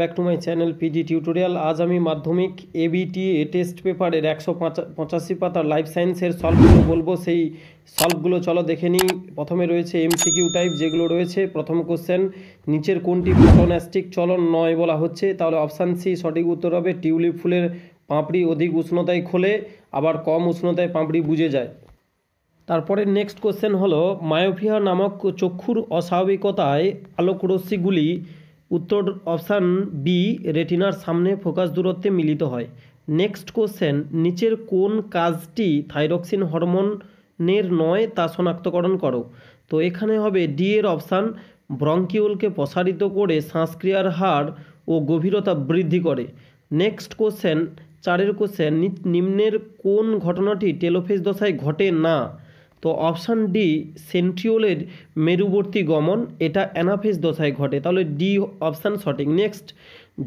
back to my channel PG tutorial আজ আমি মাধ্যমিক এবিটি টেস্ট পেপারের একশো পঁচাশি পাতার লাইফ সায়েন্সের সলভগুলো বলবো সেই সলভগুলো চলো দেখে নিই প্রথমে রয়েছে এমসিকিউ টাইপ যেগুলো রয়েছে প্রথম কোশ্চেন নিচের কোনটি প্রোটনাস্টিক চলন নয় বলা হচ্ছে তাহলে অপশান সি সঠিক উত্তর হবে টিউলিপ ফুলের পাঁপড়ি অধিক উষ্ণতায় খোলে আবার কম উষ্ণতায় পাঁপড়ি বুঝে যায় তারপরে নেক্সট কোশ্চেন হলো মায়োফিয়া নামক চক্ষুর অস্বাভাবিকতায় আলোকরশ্মিগুলি উত্তর অপশান বি রেটিনার সামনে ফোকাস দূরত্বে মিলিত হয় নেক্সট কোশ্চেন নিচের কোন কাজটি থাইরক্সিন হরমোনের নয় তা শনাক্তকরণ করো তো এখানে হবে ডি এর অপশান ব্রঙ্কিউলকে প্রসারিত করে শ্বাসক্রিয়ার হার ও গভীরতা বৃদ্ধি করে নেক্সট কোশ্চেন চারের কোশ্চেন নিম্নের কোন ঘটনাটি টেলোফেস দশায় ঘটে না তো অপশান ডি সেন্ট্রিওলের মেরুবর্তী গমন এটা অ্যানাফেজ দশায় ঘটে তাহলে ডি অপশান সঠিক নেক্সট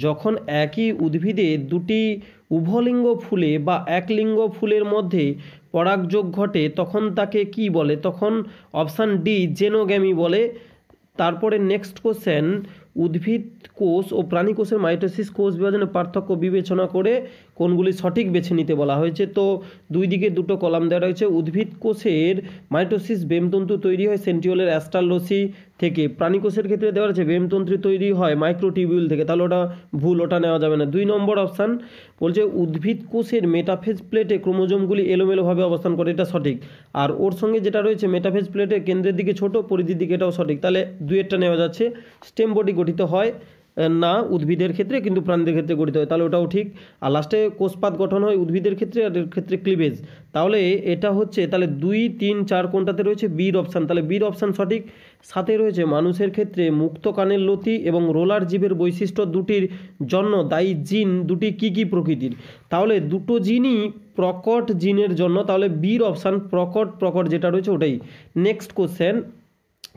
যখন একই উদ্ভিদে দুটি উভলিঙ্গ ফুলে বা একলিঙ্গ ফুলের মধ্যে পরাগযোগ ঘটে তখন তাকে কি বলে তখন অপশান ডি জেনোগ্যামি বলে তারপরে নেক্সট কোশ্চেন উদ্ভিদ কোষ ও প্রাণী কোষের মাইটোসিস কোষ বিভাজনের পার্থক্য বিবেচনা করে কোনগুলি সঠিক বেছে নিতে বলা হয়েছে তো দুই দিকে দুটো কলাম দেওয়া রয়েছে উদ্ভিদ কোষের মাইটোসিস বেমতন্তু তৈরি হয় সেন্টিওলের অ্যাস্টালরসি থেকে প্রাণীকোষের ক্ষেত্রে দেওয়া আছে বেমতন্ত্রী তৈরি হয় মাইক্রোটিবিউল থেকে তাহলে ওটা ভুল ওটা নেওয়া যাবে না দুই নম্বর অপশান বলছে উদ্ভিদ কোষের মেটাফেজ প্লেটে ক্রোমোজোমগুলি এলোমেলোভাবে অবস্থান করে এটা সঠিক আর ওর সঙ্গে যেটা রয়েছে মেটাফেজ প্লেটে কেন্দ্রের দিকে ছোট পরিধির দিকে এটাও সঠিক তাহলে দুয়েরটা নেওয়া যাচ্ছে স্টেম বডি গঠিত হয় না উদ্ভিদের ক্ষেত্রে কিন্তু প্রাণীদের ক্ষেত্রে গঠিত হয় তাহলে ওটাও ঠিক আর লাস্টে কোষপাত গঠন হয় উদ্ভিদের ক্ষেত্রে আর এর ক্ষেত্রে ক্লিভেজ তাহলে এটা হচ্ছে তাহলে দুই তিন চার কোনটাতে রয়েছে বীর অপশান তাহলে বীর অপশান সঠিক সাথে রয়েছে মানুষের ক্ষেত্রে মুক্ত কানের লতি এবং রোলার জীবের বৈশিষ্ট্য দুটির জন্য দায়ী জিন দুটি কি কি প্রকৃতির তাহলে দুটো জিনই প্রকট জিনের জন্য তাহলে বীর অপশান প্রকট প্রকট যেটা রয়েছে ওটাই নেক্সট কোশ্চেন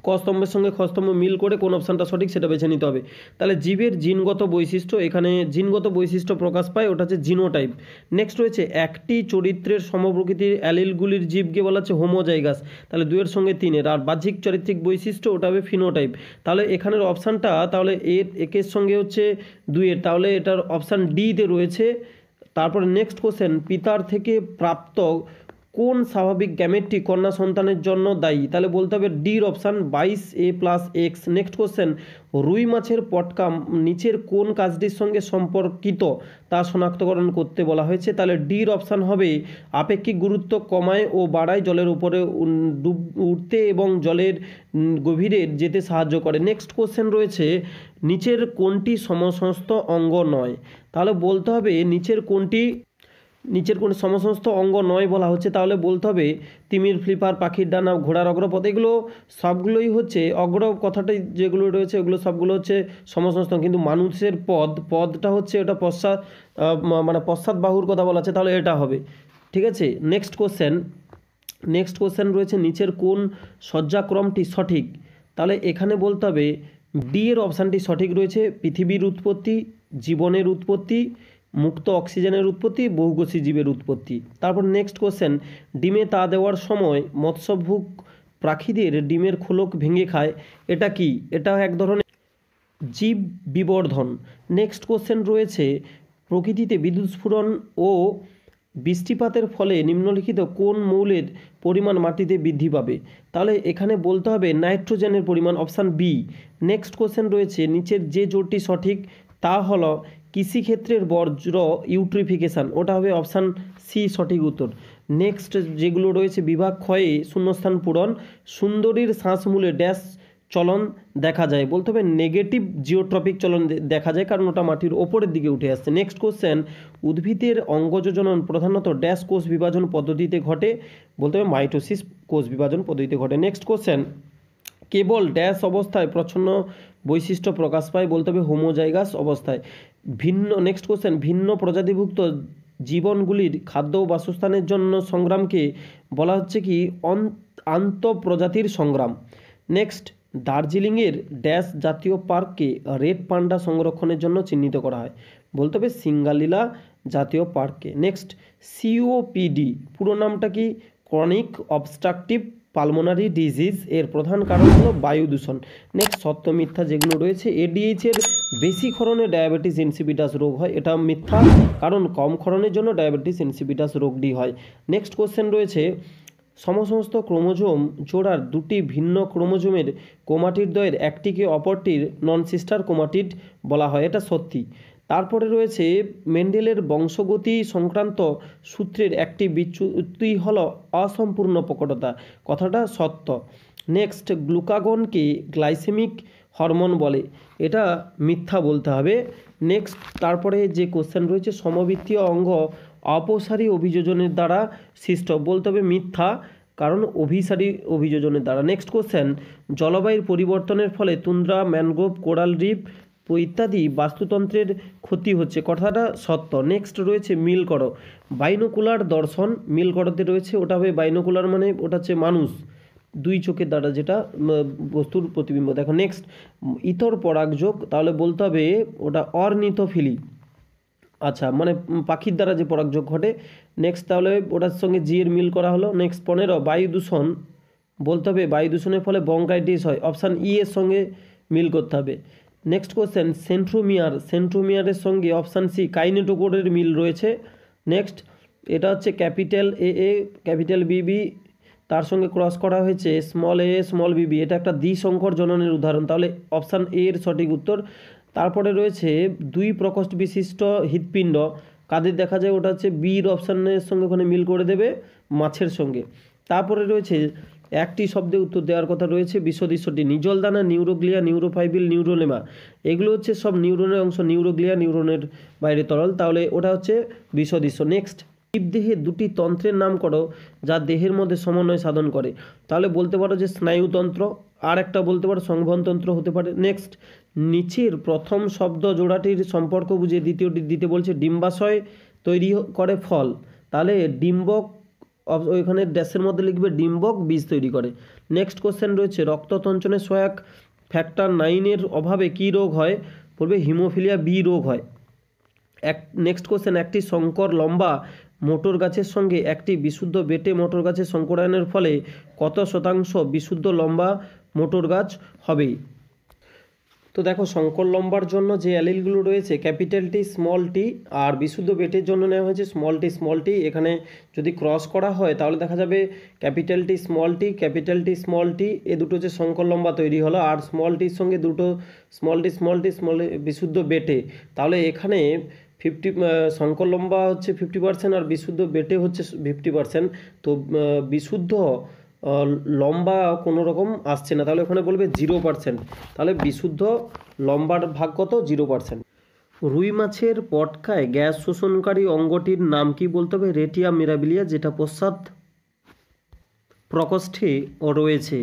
কস্তম্ভের সঙ্গে খস্তম্ভ মিল করে কোন অপশানটা সঠিক সেটা বেছে নিতে হবে তাহলে জীবের জিনগত বৈশিষ্ট্য এখানে জিনগত বৈশিষ্ট্য প্রকাশ পায় ওটা হচ্ছে জিনোটাইপ নেক্সট রয়েছে একটি চরিত্রের সমপ্রকৃতির অ্যালিলগুলির জীবকে বলা হচ্ছে হোমোজাইগাস তাহলে দুয়ের সঙ্গে তিনের আর বাহ্যিক চরিত্রিক বৈশিষ্ট্য ওটা হবে ফিনোটাইপ তাহলে এখানের অপশানটা তাহলে এর একের সঙ্গে হচ্ছে দুয়ের তাহলে এটার অপশান ডিতে রয়েছে তারপরে নেক্সট কোশ্চেন পিতার থেকে প্রাপ্ত কোন স্বাভাবিক গ্যামেটটি কন্যা সন্তানের জন্য দায়ী তাহলে বলতে হবে ডির অপশান বাইশ a plus x next question রুই মাছের পটকা নিচের কোন কাজটির সঙ্গে সম্পর্কিত তা শনাক্তকরণ করতে বলা হয়েছে তাহলে ডির অপশান হবে আপেক্ষিক গুরুত্ব কমায় ও বাড়ায় জলের উপরে ডুব উঠতে এবং জলের গভীরে যেতে সাহায্য করে নেক্সট কোশ্চেন রয়েছে নিচের কোনটি সমসংস্থ অঙ্গ নয় তাহলে বলতে হবে নিচের কোনটি নিচের কোনো সমস্ত অঙ্গ নয় বলা হচ্ছে তাহলে বলতে হবে তিমির ফ্লিপার পাখির ডানা ঘোড়ার অগ্রপথ এগুলো সবগুলোই হচ্ছে অগ্র কথাটাই যেগুলো রয়েছে ওগুলো সবগুলো হচ্ছে সমস্ত কিন্তু মানুষের পদ পদটা হচ্ছে ওটা পশ্চাৎ মানে পশ্চাৎ বাহুর কথা বলা আছে তাহলে এটা হবে ঠিক আছে নেক্সট কোশ্চেন নেক্সট কোশ্চেন রয়েছে নিচের কোন শয্যাক্রমটি সঠিক তাহলে এখানে বলতে হবে ডি এর অপশানটি সঠিক রয়েছে পৃথিবীর উৎপত্তি জীবনের উৎপত্তি মুক্ত অক্সিজেনের উৎপত্তি বহুকোষী জীবের উৎপত্তি তারপর নেক্সট কোশ্চেন ডিমে তা দেওয়ার সময় মৎস্যভুক পাখিদের ডিমের খোলক ভেঙে খায় এটা কি এটা এক ধরনের জীব বিবর্ধন নেক্সট কোশ্চেন রয়েছে প্রকৃতিতে বিদ্যুৎ স্ফুরণ ও বৃষ্টিপাতের ফলে নিম্নলিখিত কোন মৌলের পরিমাণ মাটিতে বৃদ্ধি পাবে তাহলে এখানে বলতে হবে নাইট্রোজেনের পরিমাণ অপশান বি নেক্সট কোশ্চেন রয়েছে নিচের যে জোটটি সঠিক তা হলো কৃষিক্ষেত্রের বর্জ্র ইউট্রিফিকেশান ওটা হবে অপশান সি সঠিক উত্তর নেক্সট যেগুলো রয়েছে বিভাগ ক্ষয়ে শূন্যস্থান পূরণ সুন্দরীর শ্বাসমূলে ড্যাশ চলন দেখা যায় বলতে হবে নেগেটিভ জিওট্রপিক চলন দেখা যায় কারণ ওটা মাটির ওপরের দিকে উঠে আসছে নেক্সট কোশ্চেন উদ্ভিদের অঙ্গযোজনন প্রধানত ড্যাশ কোষ বিভাজন পদ্ধতিতে ঘটে বলতে হবে মাইটোসিস কোষ বিভাজন পদ্ধতিতে ঘটে নেক্সট কোশ্চেন কেবল ড্যাশ অবস্থায় প্রচ্ছন্ন বৈশিষ্ট্য প্রকাশ পায় বলতে হবে হোমোজাইগাস অবস্থায় ভিন্ন নেক্সট কোশ্চেন ভিন্ন প্রজাতিভুক্ত জীবনগুলির খাদ্য ও বাসস্থানের জন্য সংগ্রামকে বলা হচ্ছে কি আন্তঃপ্রজাতির সংগ্রাম নেক্সট দার্জিলিংয়ের ড্যাশ জাতীয় পার্ককে রেড পান্ডা সংরক্ষণের জন্য চিহ্নিত করা হয় বলতে হবে সিঙ্গালীলা জাতীয় পার্ককে নেক্সট সিওপিডি পুরো নামটা কি ক্রনিক অবস্ট্রাকটিভ পালমোনারি ডিজিজ এর প্রধান কারণ হলো বায়ু দূষণ নেক্সট সত্য মিথ্যা যেগুলো রয়েছে এডিএইচের বেশি ক্ষরণে ডায়াবেটিস ইনসিপিটাস রোগ হয় এটা মিথ্যা কারণ কম ক্ষরণের জন্য ডায়াবেটিস ইনসিপিটাস রোগটি হয় নেক্সট কোশ্চেন রয়েছে সমস্ত ক্রোমোজোম জোড়ার দুটি ভিন্ন ক্রোমোজোমের কোমাটির দ্বয়ের একটিকে অপরটির নন সিস্টার কোমাটিড বলা হয় এটা সত্যি তারপরে রয়েছে মেন্ডেলের বংশগতি সংক্রান্ত সূত্রের একটি বিচ্যুতি হল অসম্পূর্ণ প্রকটতা কথাটা সত্য নেক্সট গ্লুকাগনকে গ্লাইসেমিক হরমোন বলে এটা মিথ্যা বলতে হবে নেক্সট তারপরে যে কোশ্চেন রয়েছে সমবৃত্তীয় অঙ্গ অপসারী অভিযোজনের দ্বারা সৃষ্ট বলতে হবে মিথ্যা কারণ অভিসারী অভিযোজনের দ্বারা নেক্সট কোশ্চেন জলবায়ুর পরিবর্তনের ফলে তুন্দ্রা ম্যানগ্রোভ কোরাল রিফ ইত্যাদি বাস্তুতন্ত্রের ক্ষতি হচ্ছে কথাটা সত্য নেক্সট রয়েছে মিল বাইনোকুলার দর্শন মিল করতে রয়েছে ওটা হবে বাইনোকুলার মানে ওটা হচ্ছে মানুষ দুই চোখের দ্বারা যেটা বস্তুর প্রতিবিম্ব দেখো নেক্সট ইতর পরাগযোগ তাহলে বলতে হবে ওটা অর্নিথোফিলি আচ্ছা মানে পাখির দ্বারা যে পরাগযোগ ঘটে নেক্সট তাহলে ওটার সঙ্গে জিয়ের মিল করা হলো নেক্সট পনেরো বায়ু দূষণ বলতে হবে বায়ু দূষণের ফলে বঙ্কাইটিস হয় অপশান ই e এর সঙ্গে মিল করতে হবে নেক্সট কোশ্চেন সেন্ট্রোমিয়ার সেন্ট্রোমিয়ারের সঙ্গে অপশান সি কাইনেটোকোরের মিল রয়েছে নেক্সট এটা হচ্ছে ক্যাপিটাল এ এ ক্যাপিটাল বিবি তার সঙ্গে ক্রস করা হয়েছে স্মল এ স্মল বিবি এটা একটা দ্বিশঙ্কর জননের উদাহরণ তাহলে অপশান এ এর সঠিক উত্তর তারপরে রয়েছে দুই প্রকোষ্ঠ বিশিষ্ট হৃৎপিণ্ড কাদের দেখা যায় ওটা হচ্ছে বির অপশানের সঙ্গে ওখানে মিল করে দেবে মাছের সঙ্গে তারপরে রয়েছে একটি শব্দে উত্তর দেওয়ার কথা রয়েছে বিশদৃশ্যটি নিজলদানা নিউরোগ্লিয়া নিউরোফাইবিল নিউরোলেমা এগুলো হচ্ছে সব নিউরনের অংশ নিউরোগ্লিয়া নিউরনের বাইরে তরল তাহলে ওটা হচ্ছে বিশ্বদৃশ্য নেক্সট জীবদেহে দুটি তন্ত্রের নাম করো যা দেহের মধ্যে সমন্বয় সাধন করে তাহলে বলতে পারো যে স্নায়ুতন্ত্র আর একটা বলতে পারো সংবহনতন্ত্র হতে পারে নেক্সট নিচের প্রথম শব্দ জোড়াটির সম্পর্ক বুঝে দ্বিতীয়টি দিতে বলছে ডিম্বাশয় তৈরি করে ফল তাহলে ডিম্বক ওইখানে ড্যাশের মধ্যে লিখবে ডিম্বক বীজ তৈরি করে নেক্সট কোশ্চেন রয়েছে রক্ততঞ্চনে সহায়ক ফ্যাক্টর নাইনের অভাবে কী রোগ হয় বলবে হিমোফিলিয়া বি রোগ হয় এক নেক্সট কোশ্চেন একটি শঙ্কর লম্বা মোটর গাছের সঙ্গে একটি বিশুদ্ধ বেটে মোটর গাছের সংকরায়নের ফলে কত শতাংশ বিশুদ্ধ লম্বা মোটর গাছ হবে তো দেখো শঙ্কর লম্বার জন্য যে অ্যালিলগুলো রয়েছে ক্যাপিটাল টি স্মল টি আর বিশুদ্ধ বেটের জন্য নেওয়া হয়েছে স্মল টি স্মল টি এখানে যদি ক্রস করা হয় তাহলে দেখা যাবে capital T small T capital T small T এ দুটো যে শঙ্কর লম্বা তৈরি হলো আর স্মল টির সঙ্গে দুটো small T small T small বিশুদ্ধ বেটে তাহলে এখানে ফিফটি শঙ্কর লম্বা হচ্ছে ফিফটি পার্সেন্ট আর বিশুদ্ধ বেটে হচ্ছে ফিফটি পার্সেন্ট তো বিশুদ্ধ লম্বা কোনো রকম আসছে না তাহলে ওখানে বলবে জিরো পার্সেন্ট তাহলে বিশুদ্ধ লম্বার ভাগ কত জিরো পার্সেন্ট রুই মাছের পটকায় গ্যাস শোষণকারী অঙ্গটির নাম কি বলতে হবে রেটিয়া মিরাবিলিয়া যেটা পশ্চাৎ প্রকোষ্ঠে রয়েছে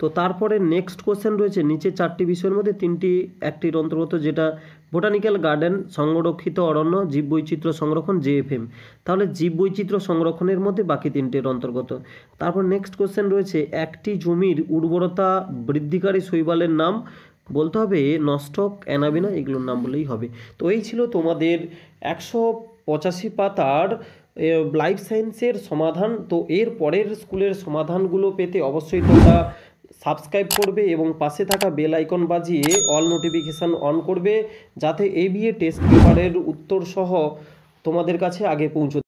তো তারপরে নেক্সট কোশ্চেন রয়েছে নিচে চারটি বিষয়ের মধ্যে তিনটি একটির অন্তর্গত যেটা বোটানিক্যাল গার্ডেন সংরক্ষিত অরণ্য জীববৈচিত্র্য সংরক্ষণ জেএফএম তাহলে জীববৈচিত্র্য সংরক্ষণের মধ্যে বাকি তিনটের অন্তর্গত তারপর নেক্সট কোশ্চেন রয়েছে একটি জমির উর্বরতা বৃদ্ধিকারী শৈবালের নাম বলতে হবে নস্টক অ্যানাবিনা এগুলোর নাম বলেই হবে তো এই ছিল তোমাদের একশো পঁচাশি পাতার লাইফ সায়েন্সের সমাধান তো এর পরের স্কুলের সমাধানগুলো পেতে অবশ্যই তোমরা সাবস্ক্রাইব করবে এবং পাশে থাকা বেল আইকন বাজিয়ে অল নোটিফিকেশান অন করবে যাতে এবিএ টেস্ট পেপারের উত্তর সহ তোমাদের কাছে আগে পৌঁছতে